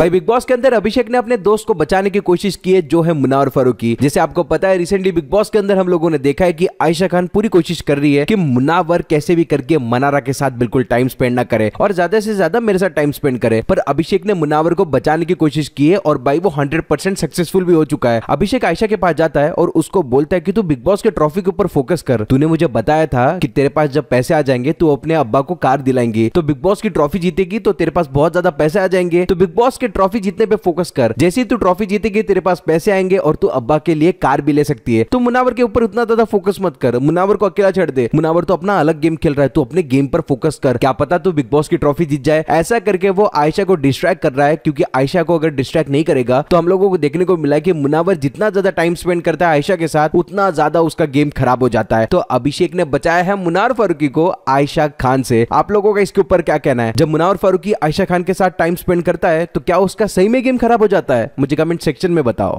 भाई big boss के अंदर अभिषेक ने अपने दोस्त को बचाने की कोशिश की है जो है मुनावर फारूकी जैसे आपको पता है रिसेंटली बिग बॉस के अंदर हम लोगों ने देखा है कि आयशा खान पूरी कोशिश कर रही है कि मुनावर कैसे भी करके मनारा के साथ बिल्कुल टाइम स्पेंड ना करे और ज्यादा से ज्यादा मेरे साथ टाइम स्पेंड करे पर अभिषेक ने मुनावर को बचाने की कोशिश की है और भाई वो हंड्रेड सक्सेसफुल भी हो चुका है अभिषेक आयशा के पास जाता है और उसको बोलता है की तू बिग बॉस के ट्रॉफी के ऊपर फोकस कर तूने मुझे बताया था की तेरे पास जब पैसे आ जाएंगे तो अपने अब्बा को कार दिलाएंगे तो बिग बॉस की ट्रॉफी जीतेगी तो तेरे पास बहुत ज्यादा पैसे आ जाएंगे तो बिग बॉस के ट्रॉफी जीतने पे फोकस कर जैसे तू ट्रॉफी जीतेगी तेरे पास पैसे आएंगे और तू अब्बा के लिए कार भी ले सकती है तू मुनावर के ऊपर उतना ज्यादा फोकस मत कर मुनावर को अकेला छड़ दे मुनावर तो अपना अलग गेम खेल रहा है तू अपने गेम पर फोकस कर क्या पता तू बिग बॉस की ट्रॉफी जीत जाए ऐसा करके वो आयशा को डिस्ट्रैक्ट कर रहा है क्योंकि आयशा को अगर डिस्ट्रैक्ट नहीं करेगा तो हम लोगों को देखने को मिला की मुनावर जितना ज्यादा टाइम स्पेंड करता है आयशा के साथ उतना ज्यादा उसका गेम खराब हो जाता है तो अभिषेक ने बचाया है मुनार फारूकी को आयशा खान से आप लोगों का इसके ऊपर क्या कहना है जब मुनावर फारूकी आयशा खान के साथ टाइम स्पेंड करता है तो क्या क्या उसका सही में गेम खराब हो जाता है मुझे कमेंट सेक्शन में बताओ